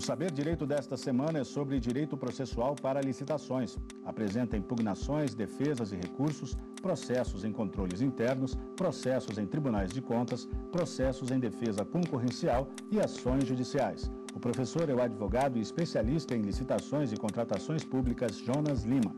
O Saber Direito desta semana é sobre direito processual para licitações. Apresenta impugnações, defesas e recursos, processos em controles internos, processos em tribunais de contas, processos em defesa concorrencial e ações judiciais. O professor é o advogado e especialista em licitações e contratações públicas Jonas Lima.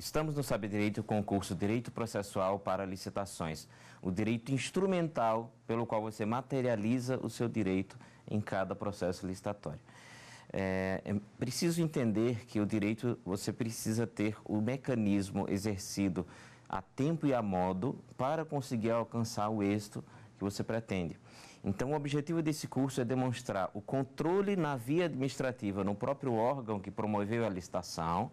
Estamos no Saber Direito com o curso Direito Processual para Licitações, o direito instrumental pelo qual você materializa o seu direito em cada processo licitatório. É, é preciso entender que o direito você precisa ter o mecanismo exercido a tempo e a modo para conseguir alcançar o êxito que você pretende. Então, o objetivo desse curso é demonstrar o controle na via administrativa no próprio órgão que promoveu a licitação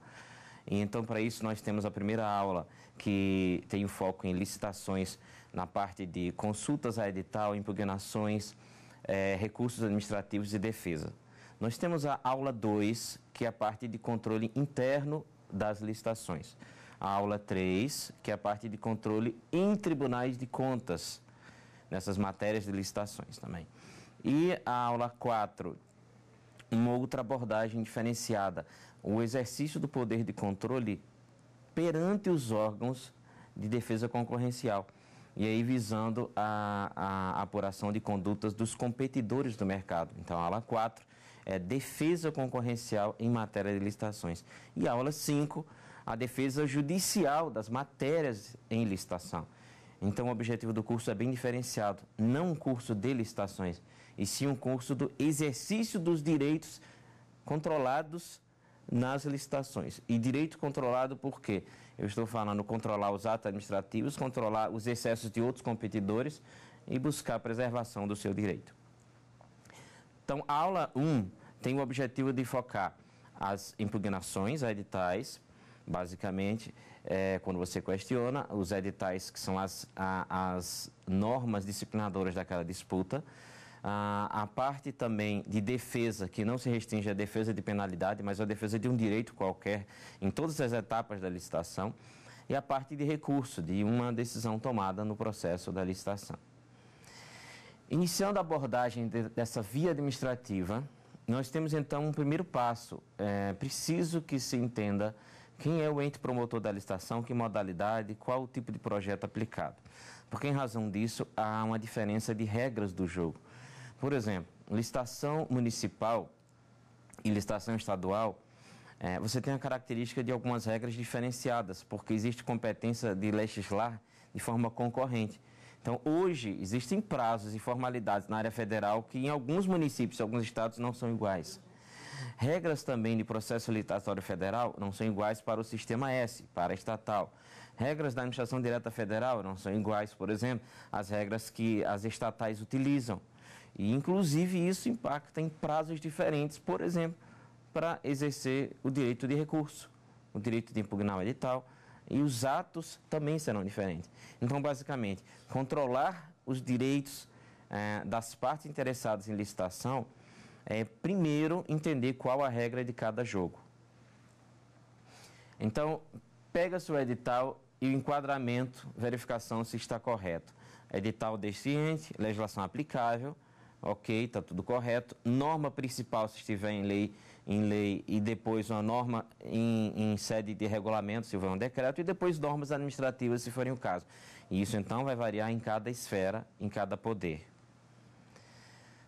e então, para isso, nós temos a primeira aula, que tem o foco em licitações na parte de consultas a edital, impugnações, é, recursos administrativos e defesa. Nós temos a aula 2, que é a parte de controle interno das licitações. A aula 3, que é a parte de controle em tribunais de contas, nessas matérias de licitações também. E a aula 4, uma outra abordagem diferenciada, o exercício do poder de controle perante os órgãos de defesa concorrencial. E aí visando a, a apuração de condutas dos competidores do mercado. Então, a aula 4 é defesa concorrencial em matéria de licitações. E a aula 5, a defesa judicial das matérias em licitação. Então, o objetivo do curso é bem diferenciado. Não um curso de licitações, e sim um curso do exercício dos direitos controlados nas licitações. E direito controlado por quê? Eu estou falando controlar os atos administrativos, controlar os excessos de outros competidores e buscar a preservação do seu direito. Então, a aula 1 tem o objetivo de focar as impugnações editais, basicamente, é, quando você questiona os editais, que são as, a, as normas disciplinadoras daquela disputa, a, a parte também de defesa, que não se restringe à defesa de penalidade, mas à defesa de um direito qualquer em todas as etapas da licitação, e a parte de recurso, de uma decisão tomada no processo da licitação. Iniciando a abordagem de, dessa via administrativa, nós temos então um primeiro passo. É preciso que se entenda quem é o ente promotor da licitação, que modalidade, qual o tipo de projeto aplicado. Porque, em razão disso, há uma diferença de regras do jogo. Por exemplo, licitação municipal e licitação estadual, é, você tem a característica de algumas regras diferenciadas, porque existe competência de legislar de forma concorrente. Então, hoje, existem prazos e formalidades na área federal que em alguns municípios, alguns estados, não são iguais. Regras também de processo licitatório federal não são iguais para o sistema S, para a estatal. Regras da administração direta federal não são iguais, por exemplo, às regras que as estatais utilizam. E, inclusive, isso impacta em prazos diferentes, por exemplo, para exercer o direito de recurso, o direito de impugnar o edital, e os atos também serão diferentes. Então, basicamente, controlar os direitos eh, das partes interessadas em licitação é, primeiro, entender qual a regra de cada jogo. Então, pega-se o edital e o enquadramento, verificação se está correto. Edital deficiente, legislação aplicável, ok, está tudo correto. Norma principal, se estiver em lei, em lei e depois uma norma em, em sede de regulamento, se houver um decreto, e depois normas administrativas, se forem o caso. E isso, então, vai variar em cada esfera, em cada poder.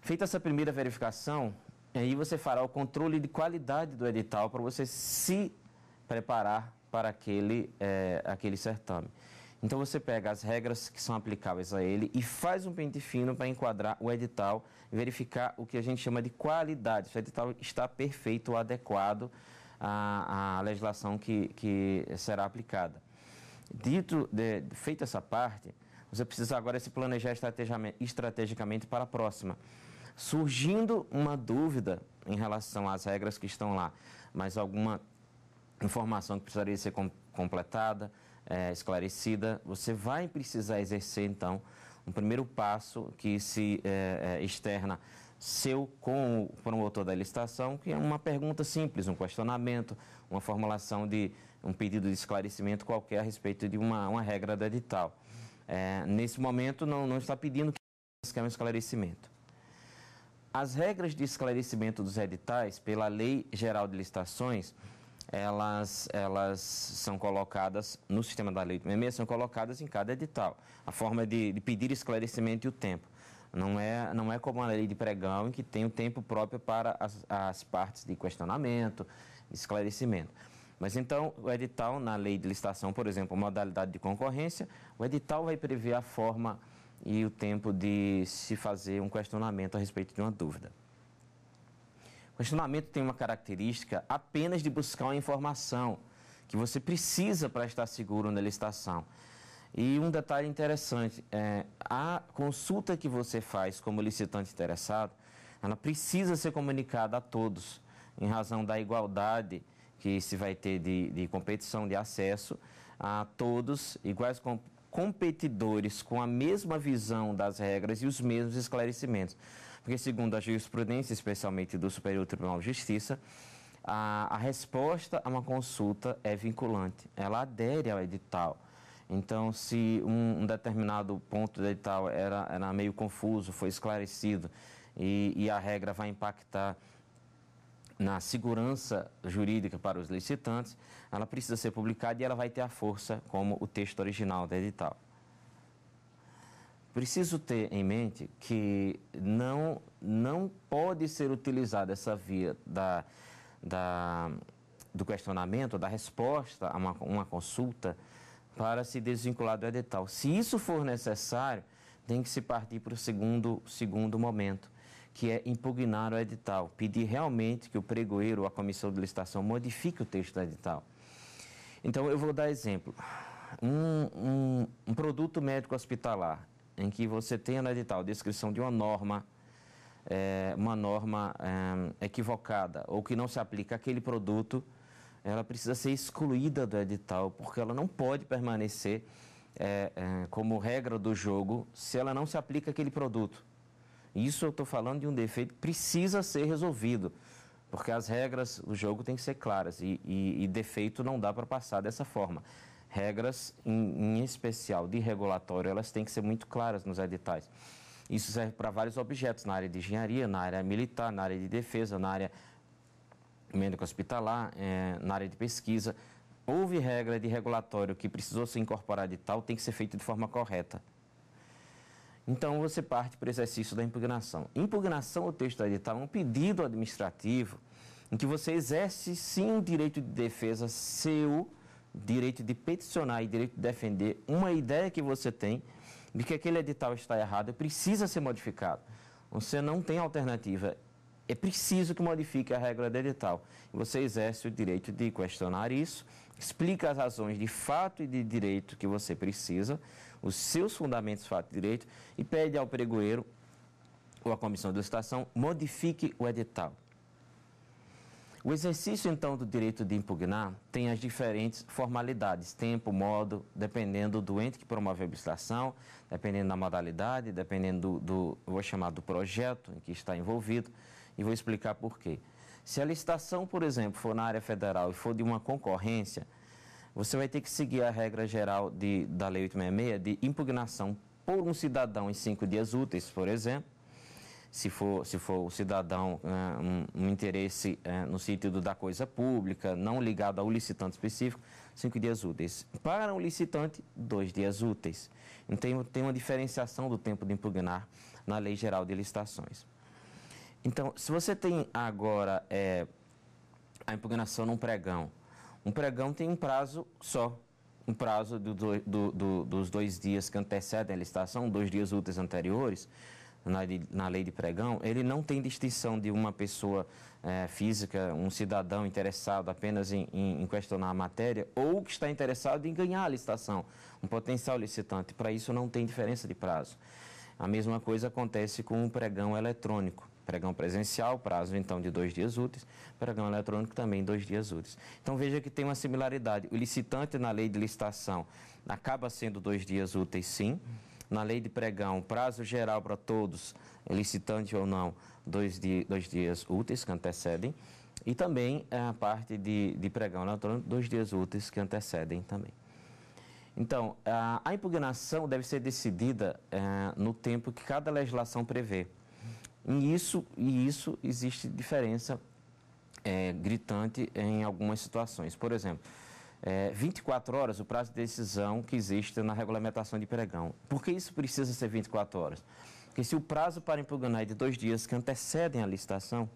Feita essa primeira verificação, aí você fará o controle de qualidade do edital para você se preparar para aquele, é, aquele certame. Então você pega as regras que são aplicáveis a ele e faz um pente fino para enquadrar o edital, verificar o que a gente chama de qualidade. Se o edital está perfeito ou adequado à, à legislação que, que será aplicada. Dito, de, feita essa parte, você precisa agora se planejar estrategicamente para a próxima. Surgindo uma dúvida em relação às regras que estão lá, mas alguma informação que precisaria ser com, completada, é, esclarecida, você vai precisar exercer, então, um primeiro passo que se é, é, externa seu com o promotor da licitação, que é uma pergunta simples, um questionamento, uma formulação de um pedido de esclarecimento qualquer a respeito de uma, uma regra do edital. É, nesse momento, não, não está pedindo que é um esclarecimento. As regras de esclarecimento dos editais, pela Lei Geral de Licitações, elas, elas são colocadas no sistema da lei de meia, são colocadas em cada edital. A forma de, de pedir esclarecimento e o tempo. Não é, não é como a lei de pregão, em que tem o um tempo próprio para as, as partes de questionamento, esclarecimento. Mas então, o edital, na lei de licitação, por exemplo, modalidade de concorrência, o edital vai prever a forma e o tempo de se fazer um questionamento a respeito de uma dúvida questionamento tem uma característica apenas de buscar uma informação que você precisa para estar seguro na licitação. E um detalhe interessante, é, a consulta que você faz como licitante interessado, ela precisa ser comunicada a todos, em razão da igualdade que se vai ter de, de competição, de acesso, a todos iguais com, competidores com a mesma visão das regras e os mesmos esclarecimentos porque segundo a jurisprudência, especialmente do Superior Tribunal de Justiça, a, a resposta a uma consulta é vinculante, ela adere ao edital. Então, se um, um determinado ponto do edital era, era meio confuso, foi esclarecido e, e a regra vai impactar na segurança jurídica para os licitantes, ela precisa ser publicada e ela vai ter a força como o texto original do edital preciso ter em mente que não, não pode ser utilizada essa via da, da, do questionamento, da resposta a uma, uma consulta para se desvincular do edital. Se isso for necessário, tem que se partir para o segundo, segundo momento, que é impugnar o edital, pedir realmente que o pregoeiro ou a comissão de licitação modifique o texto do edital. Então, eu vou dar exemplo. Um, um, um produto médico hospitalar, em que você tenha no né, edital descrição de uma norma, é, uma norma é, equivocada ou que não se aplica àquele produto, ela precisa ser excluída né, do edital, porque ela não pode permanecer é, é, como regra do jogo se ela não se aplica àquele produto. Isso eu estou falando de um defeito que precisa ser resolvido, porque as regras do jogo têm que ser claras e, e, e defeito não dá para passar dessa forma regras, em, em especial de regulatório, elas têm que ser muito claras nos editais. Isso serve para vários objetos, na área de engenharia, na área militar, na área de defesa, na área médico hospitalar, é, na área de pesquisa. Houve regra de regulatório que precisou ser incorporada e tal, tem que ser feito de forma correta. Então você parte para o exercício da impugnação. Impugnação ao texto edital é um pedido administrativo em que você exerce sim um direito de defesa seu direito de peticionar e direito de defender uma ideia que você tem de que aquele edital está errado e precisa ser modificado. Você não tem alternativa. É preciso que modifique a regra do edital. Você exerce o direito de questionar isso, explica as razões de fato e de direito que você precisa, os seus fundamentos fato e direito, e pede ao pregoeiro ou à comissão de licitação modifique o edital. O exercício, então, do direito de impugnar tem as diferentes formalidades, tempo, modo, dependendo do ente que promove a legislação, dependendo da modalidade, dependendo do, do vou chamar, do projeto em que está envolvido, e vou explicar por quê. Se a licitação, por exemplo, for na área federal e for de uma concorrência, você vai ter que seguir a regra geral de, da Lei 866 de impugnação por um cidadão em cinco dias úteis, por exemplo, se for, se for o cidadão é, um, um interesse é, no sentido da coisa pública, não ligado ao licitante específico, cinco dias úteis. Para o licitante, dois dias úteis. Então tem uma diferenciação do tempo de impugnar na Lei Geral de Licitações. Então, se você tem agora é, a impugnação num pregão, um pregão tem um prazo só, um prazo do, do, do, dos dois dias que antecedem a licitação, dois dias úteis anteriores, na, na lei de pregão, ele não tem distinção de uma pessoa é, física, um cidadão interessado apenas em, em, em, questionar a matéria, ou que está interessado em ganhar a licitação, um potencial licitante. Para isso não tem diferença de prazo. A mesma coisa acontece com o pregão eletrônico. Pregão presencial, prazo então de dois dias úteis, pregão eletrônico também dois dias úteis. Então veja que tem uma similaridade. O licitante na lei de licitação acaba sendo dois dias úteis, sim na lei de pregão, prazo geral para todos, licitante ou não, dois, di dois dias úteis que antecedem. E também eh, a parte de, de pregão eletrônico, dois dias úteis que antecedem também. Então, a, a impugnação deve ser decidida é, no tempo que cada legislação prevê. E isso, e isso existe diferença é, gritante em algumas situações. Por exemplo, é, 24 horas o prazo de decisão que existe na regulamentação de pregão. Por que isso precisa ser 24 horas? Porque se o prazo para impugnar é de dois dias que antecedem a licitação,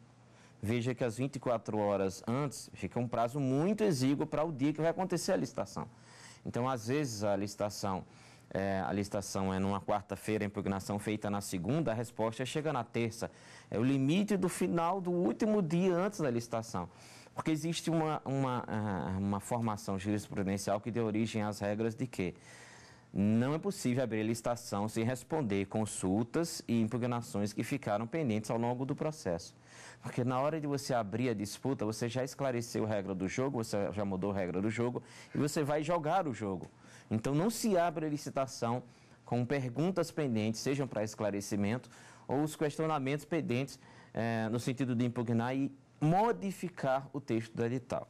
veja que as 24 horas antes fica um prazo muito exíguo para o dia que vai acontecer a licitação. Então, às vezes, a licitação é, a licitação é numa quarta-feira, a impugnação feita na segunda, a resposta chega na terça. É o limite do final do último dia antes da licitação. Porque existe uma, uma, ah, uma formação jurisprudencial que deu origem às regras de que não é possível abrir licitação sem responder consultas e impugnações que ficaram pendentes ao longo do processo. Porque na hora de você abrir a disputa, você já esclareceu a regra do jogo, você já mudou a regra do jogo e você vai jogar o jogo. Então não se abre a licitação com perguntas pendentes, sejam para esclarecimento ou os questionamentos pendentes é, no sentido de impugnar e modificar o texto do edital.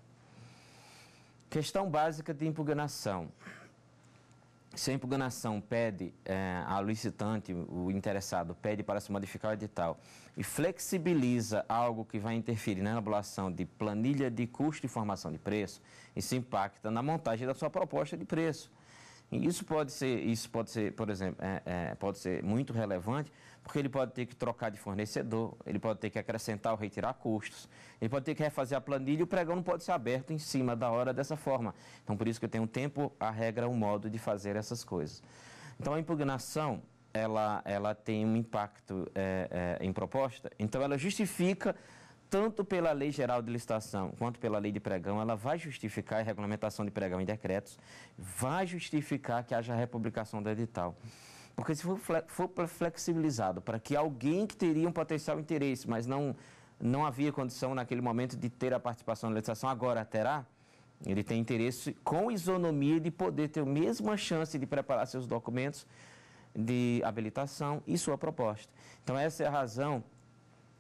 Questão básica de impugnação. Se a impugnação pede, é, a licitante, o interessado, pede para se modificar o edital e flexibiliza algo que vai interferir na elaboração de planilha de custo e formação de preço, isso impacta na montagem da sua proposta de preço isso pode ser, isso pode ser, por exemplo, é, é, pode ser muito relevante, porque ele pode ter que trocar de fornecedor, ele pode ter que acrescentar ou retirar custos, ele pode ter que refazer a planilha e o pregão não pode ser aberto em cima da hora dessa forma. Então, por isso que tenho um tempo, a regra, um modo de fazer essas coisas. Então, a impugnação, ela, ela tem um impacto é, é em proposta, então ela justifica tanto pela Lei Geral de Licitação quanto pela Lei de Pregão, ela vai justificar a regulamentação de pregão em decretos, vai justificar que haja republicação do edital. Porque se for, flexibilizado para que alguém que teria um potencial interesse, mas não, não havia condição naquele momento de ter a participação na licitação, agora terá, ele tem interesse com isonomia de poder ter a mesma chance de preparar seus documentos de habilitação e sua proposta. Então, essa é a razão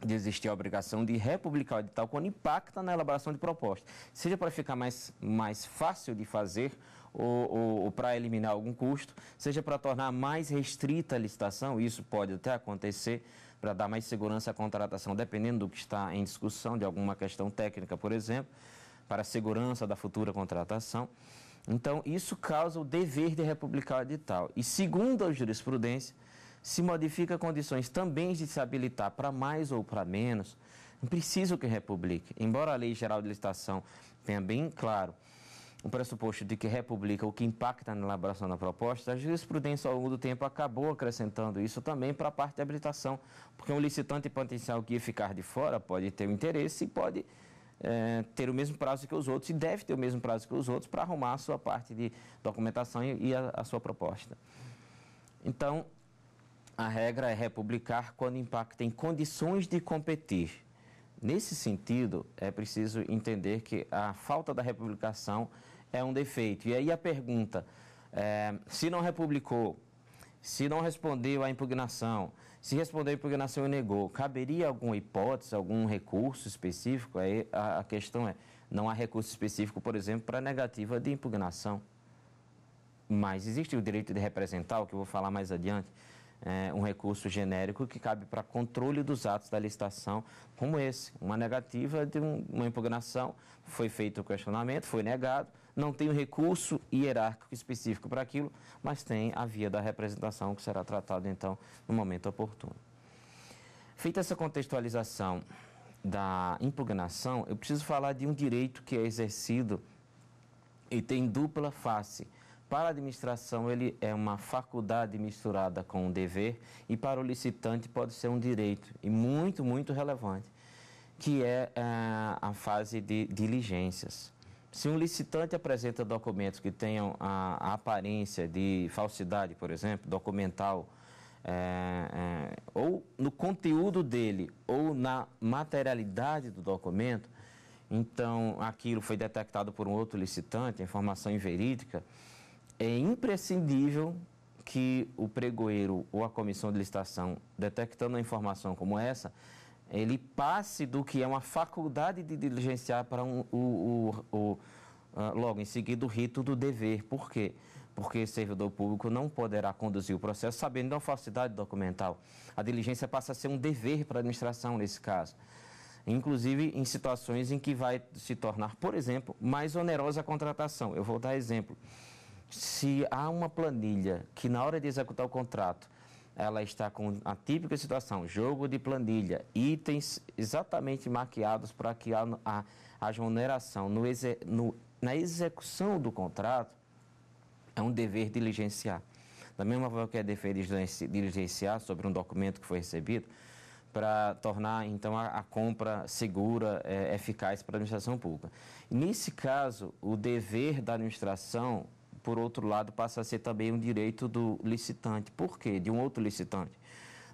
de existir a obrigação de republicar o edital quando impacta na elaboração de proposta, seja para ficar mais, mais fácil de fazer ou, ou, ou para eliminar algum custo, seja para tornar mais restrita a licitação, isso pode até acontecer, para dar mais segurança à contratação, dependendo do que está em discussão, de alguma questão técnica, por exemplo, para a segurança da futura contratação. Então, isso causa o dever de republicar o edital. E segundo a jurisprudência, se modifica condições também de se habilitar para mais ou para menos, não precisa que republique. Embora a Lei Geral de Licitação tenha bem claro o pressuposto de que republica o que impacta na elaboração da proposta, a jurisprudência ao longo do tempo acabou acrescentando isso também para a parte de habilitação, porque um licitante potencial que ia ficar de fora pode ter o um interesse e pode é, ter o mesmo prazo que os outros e deve ter o mesmo prazo que os outros para arrumar a sua parte de documentação e, e a, a sua proposta. Então, a regra é republicar quando impacta em condições de competir. Nesse sentido, é preciso entender que a falta da republicação é um defeito. E aí a pergunta: é, se não republicou, se não respondeu à impugnação, se respondeu à impugnação e negou, caberia alguma hipótese, algum recurso específico? Aí a, a questão é: não há recurso específico, por exemplo, para negativa de impugnação. Mas existe o direito de representar, o que eu vou falar mais adiante é, um recurso genérico que cabe para controle dos atos da licitação, como esse. Uma negativa de um, uma impugnação, foi feito o questionamento, foi negado, não tem um recurso hierárquico específico para aquilo, mas tem a via da representação que será tratado então no momento oportuno. Feita essa contextualização da impugnação, eu preciso falar de um direito que é exercido e tem dupla face para a administração, ele é uma faculdade misturada com um dever e para o licitante pode ser um direito e muito, muito relevante, que é eh, a fase de diligências. Se um licitante apresenta documentos que tenham a, a aparência de falsidade, por exemplo, documental, é, é, ou no conteúdo dele ou na materialidade do documento, então aquilo foi detectado por um outro licitante, informação inverídica, é imprescindível que o pregoeiro ou a comissão de licitação, detectando uma informação como essa, ele passe do que é uma faculdade de diligenciar para um, o, o, o ah, logo em seguida, o rito do dever. Por quê? Porque servidor público não poderá conduzir o processo sabendo da falsidade documental. A diligência passa a ser um dever para a administração nesse caso. Inclusive em situações em que vai se tornar, por exemplo, mais onerosa a contratação. Eu vou dar exemplo se há uma planilha que na hora de executar o contrato ela está com a típica situação, jogo de planilha, itens exatamente maquiados para que haja a, a oneração no, exe, no, na execução do contrato, é um dever diligenciar. Da mesma forma que é dever diligenciar sobre um documento que foi recebido, para tornar então a, a compra segura, é, eficaz para a administração pública. Nesse caso, o dever da administração por outro lado, passa a ser também um direito do licitante. Por quê? De um outro licitante.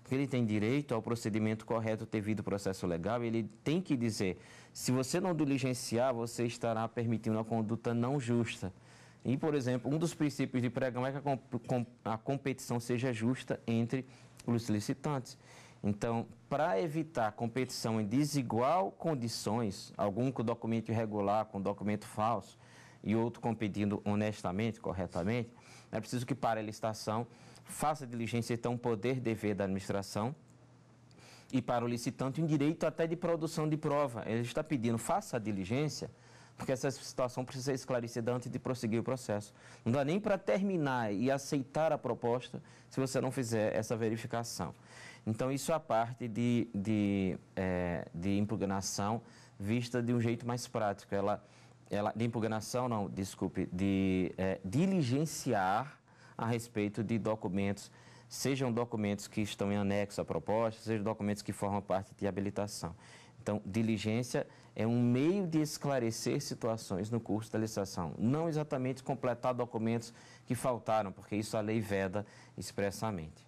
Porque ele tem direito ao procedimento correto devido ao processo legal, ele tem que dizer: se você não diligenciar, você estará permitindo uma conduta não justa. E, por exemplo, um dos princípios de pregão é que a, a competição seja justa entre os licitantes. Então, para evitar competição em desigual condições, algum com documento irregular, com documento falso, e outro competindo honestamente, corretamente, é preciso que para a licitação faça diligência então poder dever da administração e para o licitante um direito até de produção de prova. Ele está pedindo, faça a diligência, porque essa situação precisa ser esclarecida antes de prosseguir o processo. Não dá nem para terminar e aceitar a proposta se você não fizer essa verificação. Então, isso é a parte de, de, é, de impugnação vista de um jeito mais prático. Ela ela, de impugnação, não, desculpe, de é, diligenciar a respeito de documentos, sejam documentos que estão em anexo à proposta, sejam documentos que formam parte de habilitação. Então, diligência é um meio de esclarecer situações no curso da licitação, não exatamente completar documentos que faltaram, porque isso a lei veda expressamente.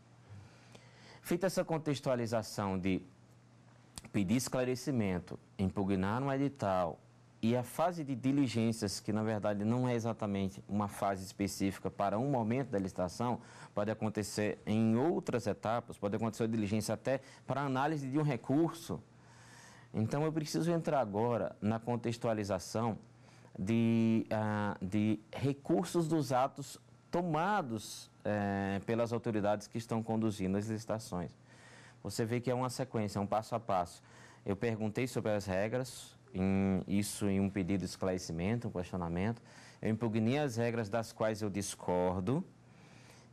Feita essa contextualização de pedir esclarecimento, impugnar um edital, e a fase de diligências, que na verdade não é exatamente uma fase específica para um momento da licitação, pode acontecer em outras etapas, pode acontecer a diligência até para análise de um recurso. Então eu preciso entrar agora na contextualização de, uh, de recursos dos atos tomados eh, pelas autoridades que estão conduzindo as licitações. Você vê que é uma sequência, um passo a passo. Eu perguntei sobre as regras, em isso em um pedido de esclarecimento, um questionamento. Eu impugnei as regras das quais eu discordo.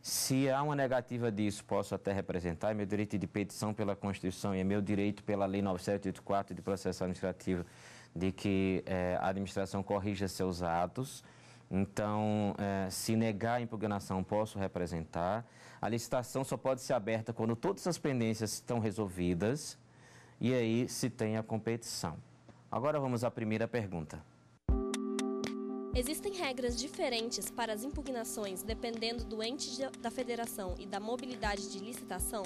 Se há uma negativa disso, posso até representar. É meu direito de petição pela Constituição e é meu direito pela Lei 9784 de processo administrativo de que é, a administração corrija seus atos. Então, eh, se negar a impugnação, posso representar. A licitação só pode ser aberta quando todas as pendências estão resolvidas e aí se tem a competição. Agora vamos à primeira pergunta. Existem regras diferentes para as impugnações dependendo do ente da federação e da mobilidade de licitação?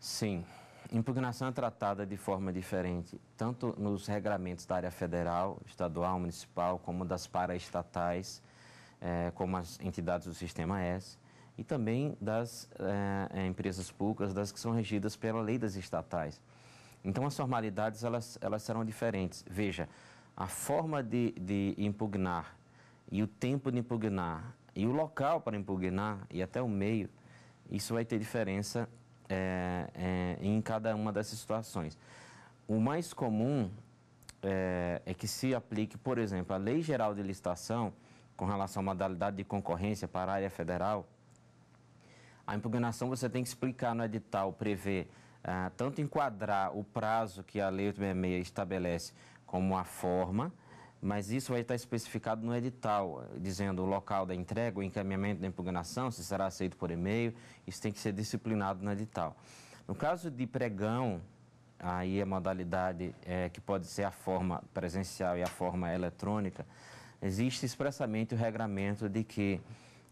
Sim. Impugnação é tratada de forma diferente, tanto nos regramentos da área federal, estadual, municipal, como das paraestatais, eh, como as entidades do Sistema S, e também das eh, eh, empresas públicas, das que são regidas pela lei das estatais. Então, as formalidades elas, elas serão diferentes. Veja, a forma de, de impugnar e o tempo de impugnar e o local para impugnar e até o meio, isso vai ter diferença é, é, em cada uma dessas situações. O mais comum é, é, que se aplique, por exemplo, a Lei Geral de Licitação com relação à modalidade de concorrência para a área federal. A impugnação você tem que explicar no edital, prever ah, tanto enquadrar o prazo que a Lei 866 estabelece como a forma, mas isso vai estar especificado no edital, dizendo o local da entrega, o encaminhamento da impugnação, se será aceito por e-mail, isso tem que ser disciplinado no edital. No caso de pregão, aí a modalidade é, que pode ser a forma presencial e a forma eletrônica, existe expressamente o regramento de que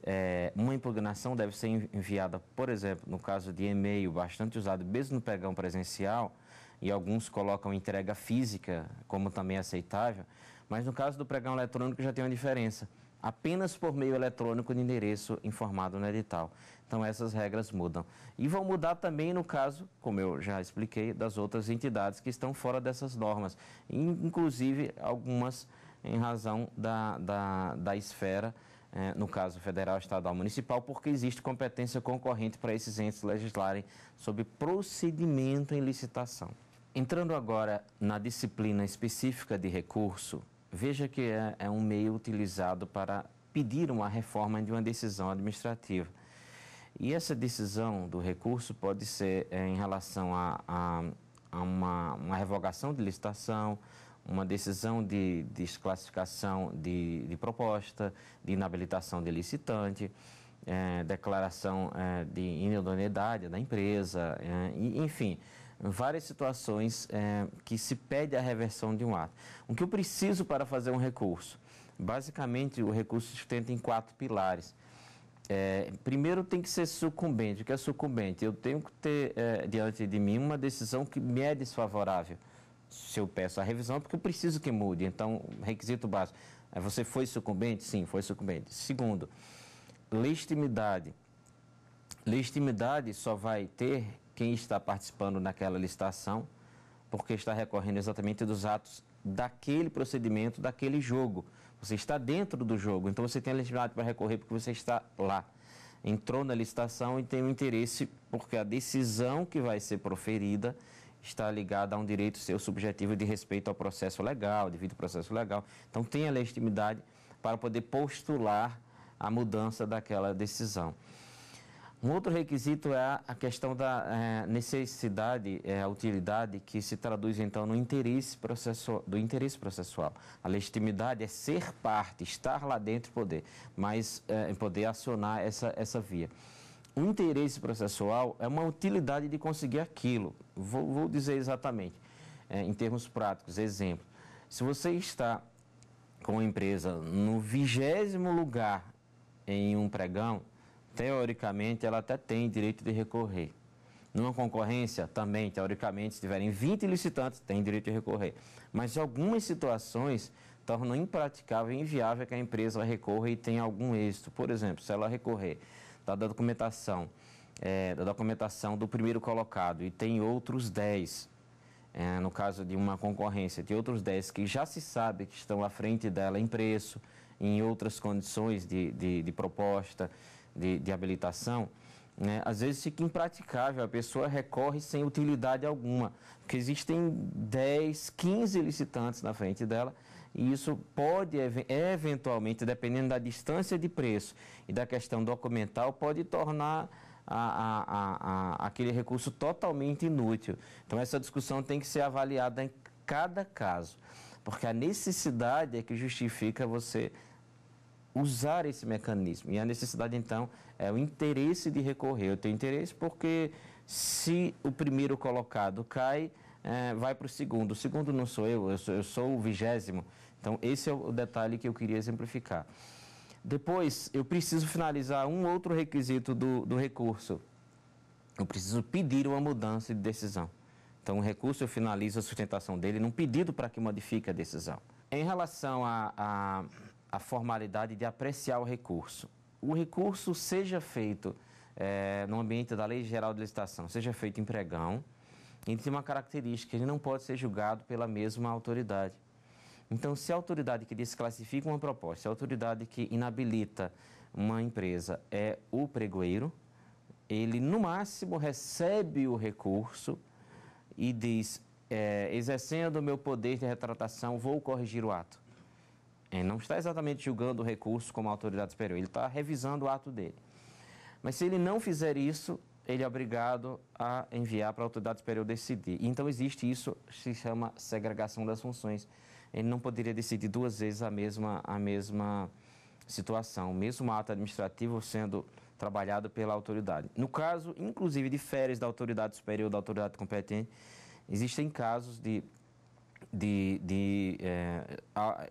é, uma impugnação deve ser enviada, por exemplo, no caso de e-mail, bastante usado, mesmo no pregão presencial, e alguns colocam entrega física como também aceitável, mas no caso do pregão eletrônico já tem uma diferença. Apenas por meio eletrônico de endereço informado no edital. Então, essas regras mudam. E vão mudar também no caso, como eu já expliquei, das outras entidades que estão fora dessas normas, inclusive algumas em razão da, da, da esfera eh, no caso federal, estadual, municipal, porque existe competência concorrente para esses entes legislarem sobre procedimento em licitação. Entrando agora na disciplina específica de recurso, veja que é, é um meio utilizado para pedir uma reforma de uma decisão administrativa. E essa decisão do recurso pode ser é, em relação a, a, a uma, uma revogação de licitação, uma decisão de desclassificação de, de proposta, de inabilitação de licitante, é, declaração é, de inidoneidade da empresa, é, e, enfim, várias situações é, que se pede a reversão de um ato. O que eu preciso para fazer um recurso? Basicamente, o recurso se sustenta em quatro pilares. É, primeiro tem que ser sucumbente. O que é sucumbente? Eu tenho que ter é, diante de mim uma decisão que me é desfavorável se eu peço a revisão, porque eu preciso que mude. Então, requisito básico. É, você foi sucumbente? Sim, foi sucumbente. Segundo, legitimidade. Legitimidade só vai ter quem está participando naquela licitação, porque está recorrendo exatamente dos atos daquele procedimento, daquele jogo. Você está dentro do jogo, então você tem a legitimidade para recorrer porque você está lá. Entrou na licitação e tem o um interesse, porque a decisão que vai ser proferida está ligada a um direito seu subjetivo de respeito ao processo legal, devido ao processo legal. Então, tem a legitimidade para poder postular a mudança daquela decisão. Um outro requisito é a questão da é, necessidade, é, utilidade, que se traduz então no interesse processual, do interesse processual. A legitimidade é ser parte, estar lá dentro poder, mas é, poder acionar essa, essa via o interesse processual é uma utilidade de conseguir aquilo. Vou, vou dizer exatamente, é, em termos práticos, exemplo. Se você está com a empresa no vigésimo lugar em um pregão, teoricamente ela até tem direito de recorrer. Numa concorrência, também, teoricamente, se tiverem 20 licitantes, tem direito de recorrer. Mas algumas situações tornam impraticável e inviável que a empresa recorra e tenha algum êxito. Por exemplo, se ela recorrer da documentação, é, da documentação do primeiro colocado e tem outros 10, é, no caso de uma concorrência, tem outros 10 que já se sabe que estão à frente dela em preço, em outras condições de, de, de proposta, de, de habilitação, né, às vezes fica impraticável, a pessoa recorre sem utilidade alguma, porque existem 10, 15 licitantes na frente dela e isso pode, eventualmente, dependendo da distância de preço e da questão documental, pode tornar a, a, a, aquele recurso totalmente inútil. Então, essa discussão tem que ser avaliada em cada caso, porque a necessidade é que justifica você usar esse mecanismo. E a necessidade, então, é o interesse de recorrer. Eu tenho interesse porque se o primeiro colocado cai, é, vai para o segundo. O segundo não sou eu, eu sou, eu sou o vigésimo. Então, esse é o detalhe que eu queria exemplificar. Depois, eu preciso finalizar um outro requisito do, do recurso. Eu preciso pedir uma mudança de decisão. Então, o recurso eu finalizo a sustentação dele num pedido para que modifique a decisão. Em relação à formalidade de apreciar o recurso, o recurso seja feito é, no ambiente da Lei Geral de Licitação, seja feito em pregão, ele tem uma característica, ele não pode ser julgado pela mesma autoridade. Então, se a autoridade que desclassifica uma proposta, se a autoridade que inabilita uma empresa é o pregoeiro, ele no máximo recebe o recurso e diz: é, exercendo o meu poder de retratação, vou corrigir o ato. É, não está exatamente julgando o recurso como autoridade superior, ele está revisando o ato dele. Mas se ele não fizer isso, ele é obrigado a enviar para a autoridade superior decidir. Então existe isso, se chama segregação das funções ele não poderia decidir duas vezes a mesma, a mesma situação, o mesmo ato administrativo sendo trabalhado pela autoridade. No caso, inclusive, de férias da autoridade superior, da autoridade competente, existem casos de, de, de é,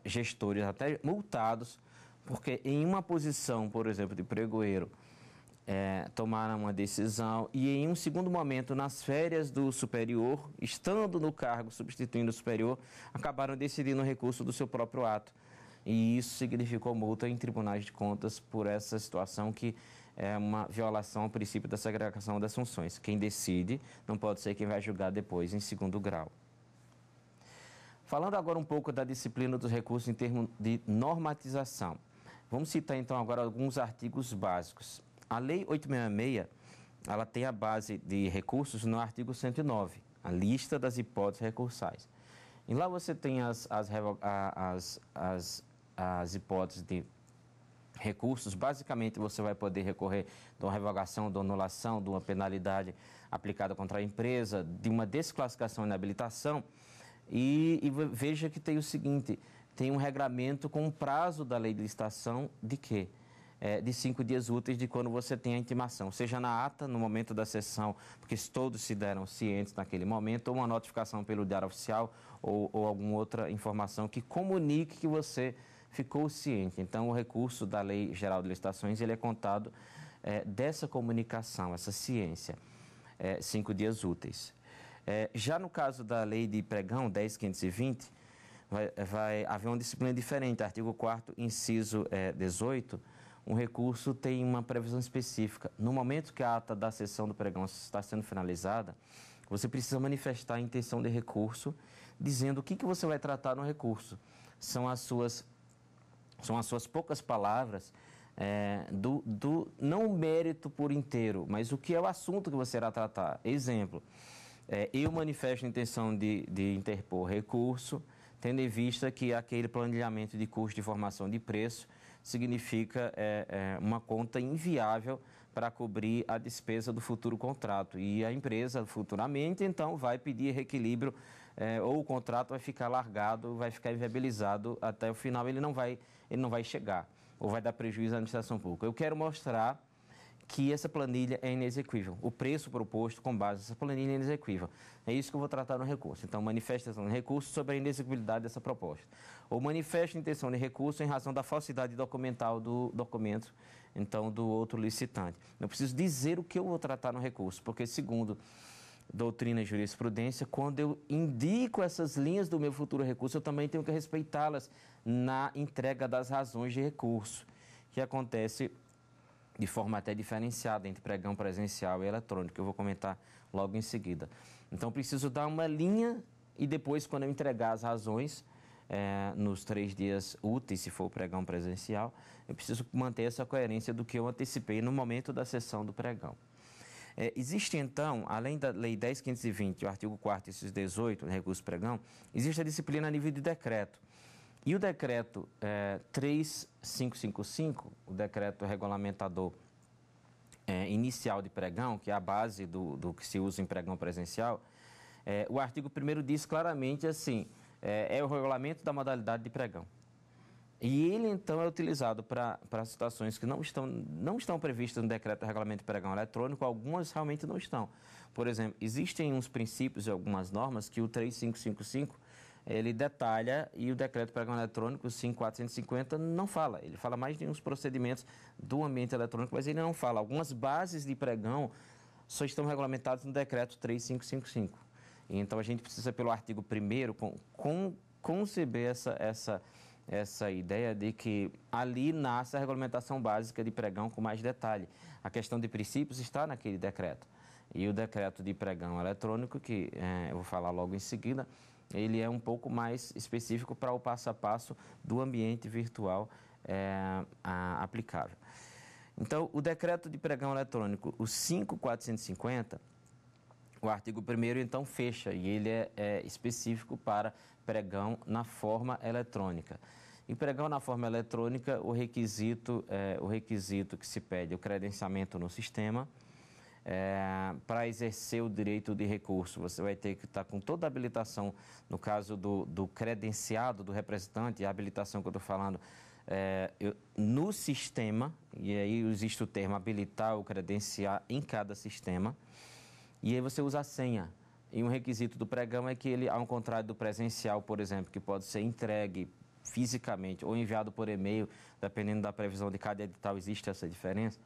gestores até multados, porque em uma posição, por exemplo, de pregoeiro, é, tomaram uma decisão e, em um segundo momento, nas férias do superior, estando no cargo substituindo o superior, acabaram decidindo o recurso do seu próprio ato. E isso significou multa em tribunais de contas por essa situação que é uma violação ao princípio da segregação das funções. Quem decide não pode ser quem vai julgar depois, em segundo grau. Falando agora um pouco da disciplina dos recursos em termos de normatização. Vamos citar então agora alguns artigos básicos. A Lei 866, ela tem a base de recursos no artigo 109, a lista das hipóteses recursais. E lá você tem as, as, as, as, as hipóteses de recursos. Basicamente, você vai poder recorrer de uma revogação, de uma anulação, de uma penalidade aplicada contra a empresa, de uma desclassificação e inabilitação. E, e veja que tem o seguinte: tem um regramento com prazo da lei de licitação de quê? é, de cinco dias úteis de quando você tem a intimação, seja na ata, no momento da sessão, porque todos se deram cientes naquele momento, ou uma notificação pelo Diário Oficial ou, ou alguma outra informação que comunique que você ficou ciente. Então, o recurso da Lei Geral de Licitações ele é contado é, dessa comunicação, essa ciência, é, cinco dias úteis. É, já no caso da lei de pregão 10520, vai, vai haver uma disciplina diferente. Artigo 4, inciso é, 18, um recurso tem uma previsão específica. No momento que a ata da sessão do pregão está sendo finalizada, você precisa manifestar a intenção de recurso, dizendo o que, que você vai tratar no recurso. São as suas, são as suas poucas palavras, é, do, do, não o mérito por inteiro, mas o que é o assunto que você irá tratar. Exemplo, é, eu manifesto a intenção de, de interpor recurso, tendo em vista que aquele planejamento de custo de formação de preço significa é, é, uma conta inviável para cobrir a despesa do futuro contrato. E a empresa, futuramente, então, vai pedir reequilíbrio é, ou o contrato vai ficar largado, vai ficar inviabilizado até o final, ele não vai, ele não vai chegar ou vai dar prejuízo à administração pública. Eu quero mostrar que essa planilha é inexequível. O preço proposto com base nessa planilha é inexequível. É isso que eu vou tratar no recurso. Então, manifestação de recurso sobre a inexequibilidade dessa proposta. Ou manifesta intenção de recurso em razão da falsidade documental do documento, então, do outro licitante. Eu preciso dizer o que eu vou tratar no recurso, porque, segundo doutrina e jurisprudência, quando eu indico essas linhas do meu futuro recurso, eu também tenho que respeitá-las na entrega das razões de recurso, que acontece de forma até diferenciada entre pregão presencial e eletrônico, eu vou comentar logo em seguida. Então, preciso dar uma linha e depois, quando eu entregar as razões, é, nos três dias úteis, se for o pregão presencial, eu preciso manter essa coerência do que eu antecipei no momento da sessão do pregão. É, existe, então, além da Lei 10.520, o artigo 4 e 18, recurso pregão, existe a disciplina a nível de decreto. E o decreto é, eh, 3555, o decreto regulamentador é, inicial de pregão, que é a base do, do que se usa em pregão presencial, é, o artigo 1 diz claramente assim: é o regulamento da modalidade de pregão. E ele, então, é utilizado para situações que não estão, não estão previstas no decreto de regulamento de pregão eletrônico, algumas realmente não estão. Por exemplo, existem uns princípios e algumas normas que o 3555 ele detalha e o decreto pregão eletrônico 5450 não fala. Ele fala mais de uns procedimentos do ambiente eletrônico, mas ele não fala. Algumas bases de pregão só estão regulamentadas no decreto 3555. Então a gente precisa, pelo artigo 1, com, com, conceber essa, essa, essa ideia de que ali nasce a regulamentação básica de pregão com mais detalhe. A questão de princípios está naquele decreto. E o decreto de pregão eletrônico, que é, eu vou falar logo em seguida, ele é um pouco mais específico para o passo a passo do ambiente virtual é, a, aplicável. Então, o decreto de pregão eletrônico, o 5450, o artigo 1 então fecha e ele é, é, específico para pregão na forma eletrônica. Em pregão na forma eletrônica, o requisito, é, o requisito que se pede é o credenciamento no sistema, é, para exercer o direito de recurso. Você vai ter que estar tá com toda a habilitação, no caso do, do credenciado, do representante, a habilitação que eu estou falando, é, eu, no sistema, e aí existe o termo habilitar ou credenciar em cada sistema, e aí você usa a senha. E um requisito do pregão é que ele, ao contrário do presencial, por exemplo, que pode ser entregue fisicamente ou enviado por e-mail, dependendo da previsão de cada edital, existe essa diferença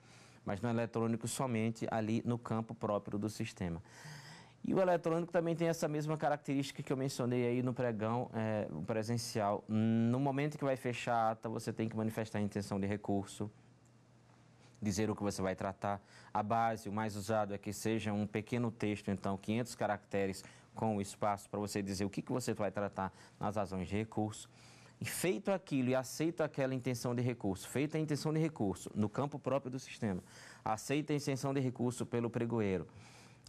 mas no eletrônico somente ali no campo próprio do sistema. E o eletrônico também tem essa mesma característica que eu mencionei aí no pregão é, presencial. No momento que vai fechar a ata, você tem que manifestar a intenção de recurso, dizer o que você vai tratar. A base, o mais usado, é que seja um pequeno texto, então, 500 caracteres com o espaço para você dizer o que, que você vai tratar nas razões de recurso feito aquilo e aceito aquela intenção de recurso, feita a intenção de recurso no campo próprio do sistema, aceita a intenção de recurso pelo pregoeiro,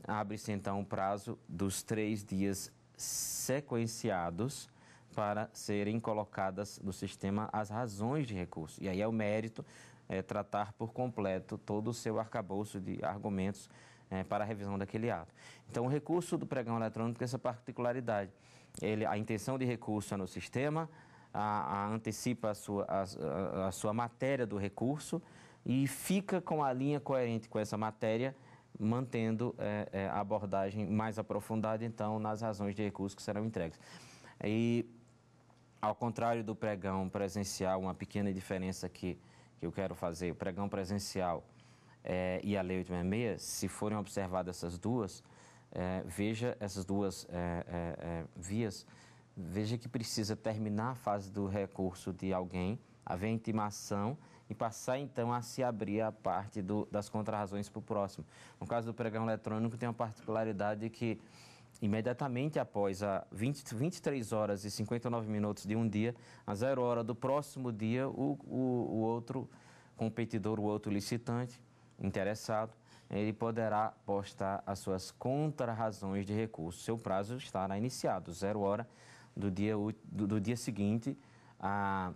abre-se então o um prazo dos três dias sequenciados para serem colocadas no sistema as razões de recurso. E aí é o mérito é, tratar por completo todo o seu arcabouço de argumentos é, para a revisão daquele ato. Então, o recurso do pregão eletrônico tem essa particularidade. Ele, a intenção de recurso é no sistema, a, a antecipa a sua, a, a sua matéria do recurso e fica com a linha coerente com essa matéria mantendo é, é, a abordagem mais aprofundada, então, nas razões de recurso que serão entregues. E, ao contrário do pregão presencial, uma pequena diferença que, que eu quero fazer, o pregão presencial é, e a Lei 866, se forem observadas essas duas, é, veja essas duas é, é, vias, veja que precisa terminar a fase do recurso de alguém, haver intimação e passar então a se abrir a parte do, das contrarrazões para o próximo. No caso do pregão eletrônico, tem uma particularidade que imediatamente após a 20, 23 horas e 59 minutos de um dia, a zero hora do próximo dia, o, o, o outro competidor, o outro licitante, interessado, ele poderá postar as suas contrarrazões de recurso. Seu prazo estará iniciado, zero hora do dia, do, do dia seguinte a,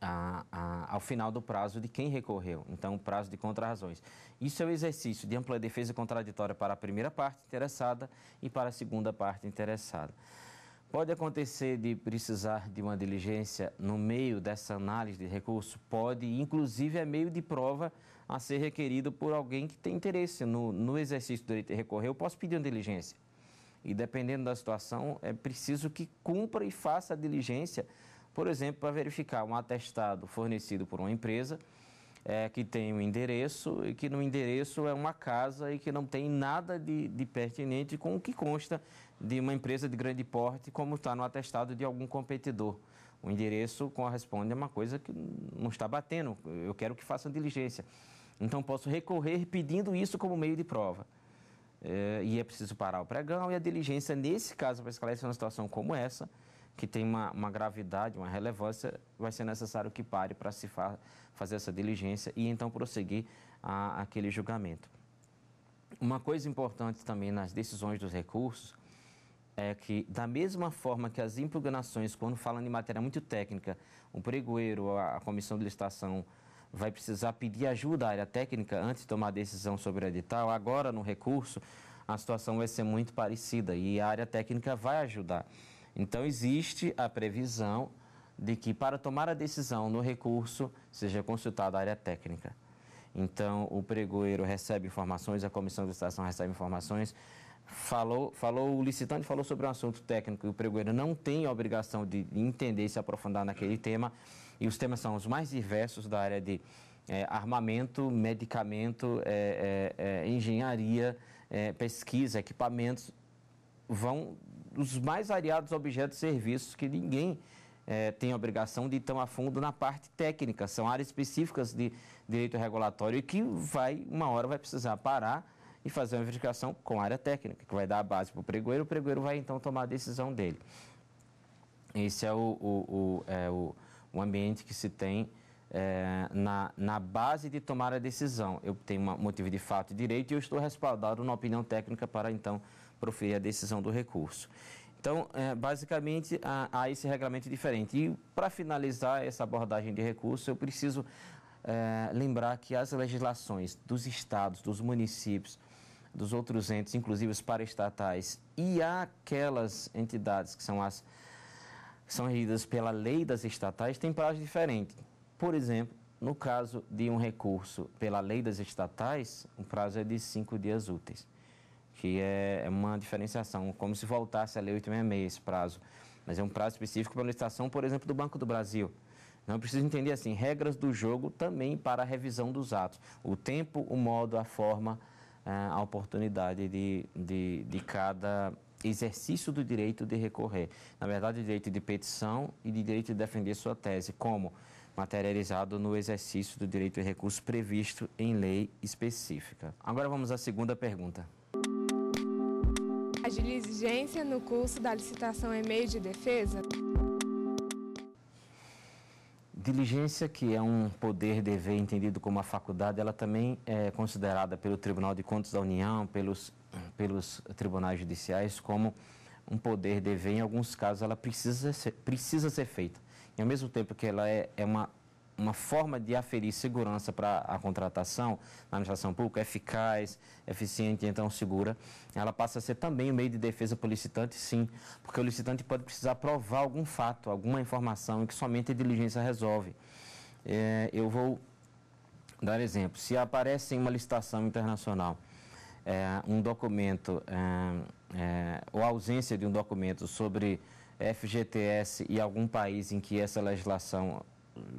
a, a, ao final do prazo de quem recorreu. Então, o prazo de contrarrazões. Isso é o exercício de ampla defesa contraditória para a primeira parte interessada e para a segunda parte interessada. Pode acontecer de precisar de uma diligência no meio dessa análise de recurso? Pode, inclusive é meio de prova a ser requerido por alguém que tem interesse no, no exercício do direito de recorrer. Eu posso pedir uma diligência e dependendo da situação, é preciso que cumpra e faça a diligência, por exemplo, para verificar um atestado fornecido por uma empresa é, que tem um endereço e que no endereço é uma casa e que não tem nada de, de pertinente com o que consta de uma empresa de grande porte, como está no atestado de algum competidor. O endereço corresponde a uma coisa que não está batendo, eu quero que façam diligência. Então, posso recorrer pedindo isso como meio de prova. É, e é preciso parar o pregão e a diligência, nesse caso, para esclarecer uma situação como essa, que tem uma, uma gravidade, uma relevância, vai ser necessário que pare para se fa fazer essa diligência e então prosseguir a, aquele julgamento. Uma coisa importante também nas decisões dos recursos é que, da mesma forma que as impugnações, quando falam de matéria muito técnica, um pregoeiro, a, a comissão de licitação vai precisar pedir ajuda à área técnica antes de tomar decisão sobre o edital. Agora, no recurso, a situação vai ser muito parecida e a área técnica vai ajudar. Então, existe a previsão de que, para tomar a decisão no recurso, seja consultada a área técnica. Então, o pregoeiro recebe informações, a comissão de licitação recebe informações. Falou, falou, o licitante falou sobre um assunto técnico e o pregoeiro não tem a obrigação de entender e se aprofundar naquele tema e os temas são os mais diversos da área de é, armamento, medicamento, é, engenharia, pesquisa, equipamentos. Vão os mais variados objetos e serviços que ninguém é, tem a obrigação de ir tão a fundo na parte técnica. São áreas específicas de direito regulatório que vai, uma hora, vai precisar parar e fazer uma verificação com a área técnica, que vai dar a base para o pregoeiro, o pregoeiro vai então tomar a decisão dele. Esse é o, o, o, é o o ambiente que se tem é, na, na base de tomar a decisão. Eu tenho um motivo de fato e direito e eu estou respaldado na opinião técnica para, então, proferir a decisão do recurso. Então, é, basicamente, há, há esse regulamento diferente. E, para finalizar essa abordagem de recurso, eu preciso é, lembrar que as legislações dos estados, dos municípios, dos outros entes, inclusive os paraestatais, e aquelas entidades que são as são regidas pela lei das estatais têm prazo diferente. Por exemplo, no caso de um recurso pela lei das estatais, o prazo é de cinco dias úteis, que é, é uma diferenciação, como se voltasse à lei 866 esse prazo. Mas é um prazo específico para a licitação, por exemplo, do Banco do Brasil. Não precisa entender assim, regras do jogo também para a revisão dos atos. O tempo, o modo, a forma, eh, a oportunidade de, de, de cada exercício do direito de recorrer. Na verdade, direito de petição e de direito de defender sua tese, como materializado no exercício do direito de recurso previsto em lei específica. Agora vamos à segunda pergunta. A diligência no curso da licitação é meio de defesa? Diligência, que é um poder dever entendido como a faculdade, ela também é considerada pelo Tribunal de Contas da União, pelos pelos tribunais judiciais como um poder dever, em alguns casos ela precisa ser, precisa ser feita. E ao mesmo tempo que ela é, é uma, uma forma de aferir segurança para a contratação na administração pública, eficaz, eficiente então segura, ela passa a ser também um meio de defesa para o licitante, sim, porque o licitante pode precisar provar algum fato, alguma informação que somente a diligência resolve. É, eu vou dar exemplo. Se aparece em uma licitação internacional é, um documento é, é, ou a ausência de um documento sobre FGTS e algum país em que essa legislação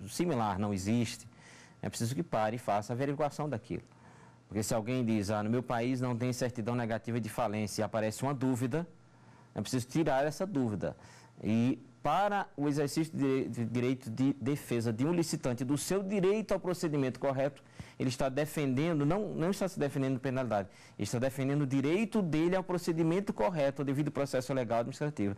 similar não existe, é preciso que pare e faça a averiguação daquilo. Porque se alguém diz, ah, no meu país não tem certidão negativa de falência e aparece uma dúvida, é preciso tirar essa dúvida e para o exercício de direito de defesa de um licitante do seu direito ao procedimento correto, ele está defendendo, não, não está se defendendo penalidade, ele está defendendo o direito dele ao procedimento correto, ao devido processo legal administrativo.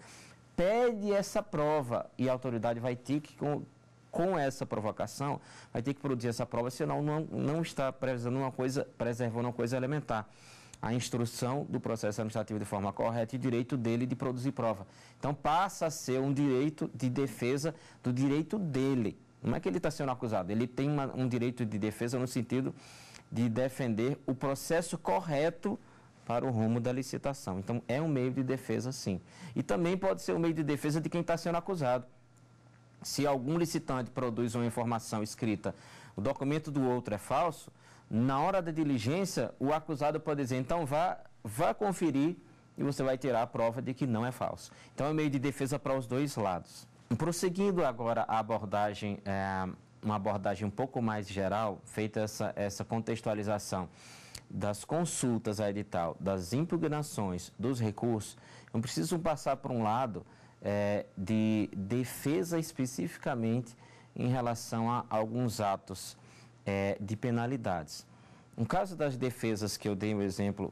Pede essa prova e a autoridade vai ter que, com, com essa provocação, vai ter que produzir essa prova, senão não, não está preservando uma coisa, preservando uma coisa elementar a instrução do processo administrativo de forma correta e o direito dele de produzir prova. Então passa a ser um direito de defesa do direito dele. Não é que ele está sendo acusado, ele tem uma, um direito de defesa no sentido de defender o processo correto para o rumo da licitação. Então é um meio de defesa, sim. E também pode ser um meio de defesa de quem está sendo acusado. Se algum licitante produz uma informação escrita, o documento do outro é falso, na hora da diligência, o acusado pode dizer, então vá, vá conferir e você vai tirar a prova de que não é falso. Então é meio de defesa para os dois lados. Prosseguindo agora a abordagem, é, uma abordagem um pouco mais geral, feita essa, essa contextualização das consultas a edital, das impugnações, dos recursos, eu preciso passar por um lado é, de defesa especificamente em relação a alguns atos é, de penalidades. No caso das defesas que eu dei o um exemplo,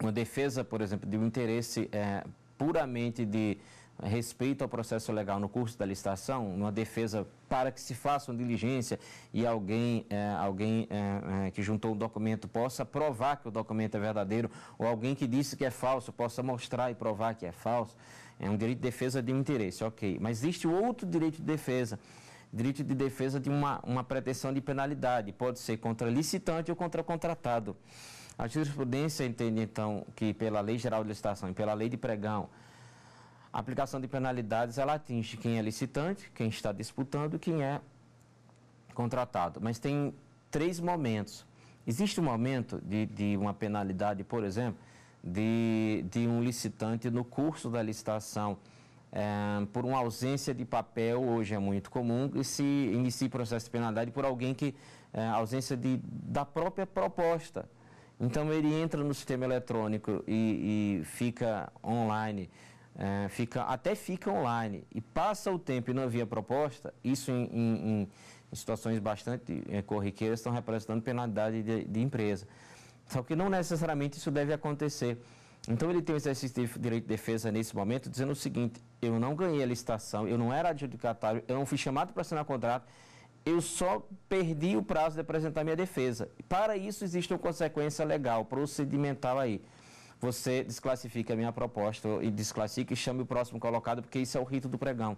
uma defesa, por exemplo, de um interesse é, puramente de respeito ao processo legal no curso da licitação, uma defesa para que se faça uma diligência e alguém, é, alguém é, é, que juntou um documento possa provar que o documento é verdadeiro, ou alguém que disse que é falso possa mostrar e provar que é falso, é um direito de defesa de um interesse, ok. Mas existe outro direito de defesa direito de defesa de uma, uma pretensão de penalidade, pode ser contra licitante ou contra contratado. A jurisprudência entende, então, que pela Lei Geral de Licitação e pela Lei de Pregão, a aplicação de penalidades ela atinge quem é licitante, quem está disputando e quem é contratado. Mas tem três momentos. Existe um momento de, de uma penalidade, por exemplo, de, de um licitante no curso da licitação é, por uma ausência de papel, hoje é muito comum, e se inicia o processo de penalidade por alguém que, é, ausência de, da própria proposta. Então ele entra no sistema eletrônico e, e fica online, é, fica, até fica online, e passa o tempo e não havia proposta, isso em, em, em situações bastante corriqueiras estão representando penalidade de, de empresa. Só que não necessariamente isso deve acontecer. Então ele tem o exercício de direito de defesa nesse momento dizendo o seguinte: eu não ganhei a licitação, eu não era adjudicatário, eu não fui chamado para assinar contrato, eu só perdi o prazo de apresentar minha defesa. Para isso existe uma consequência legal, procedimental aí. Você desclassifica a minha proposta e desclassifica e chame o próximo colocado, porque isso é o rito do pregão.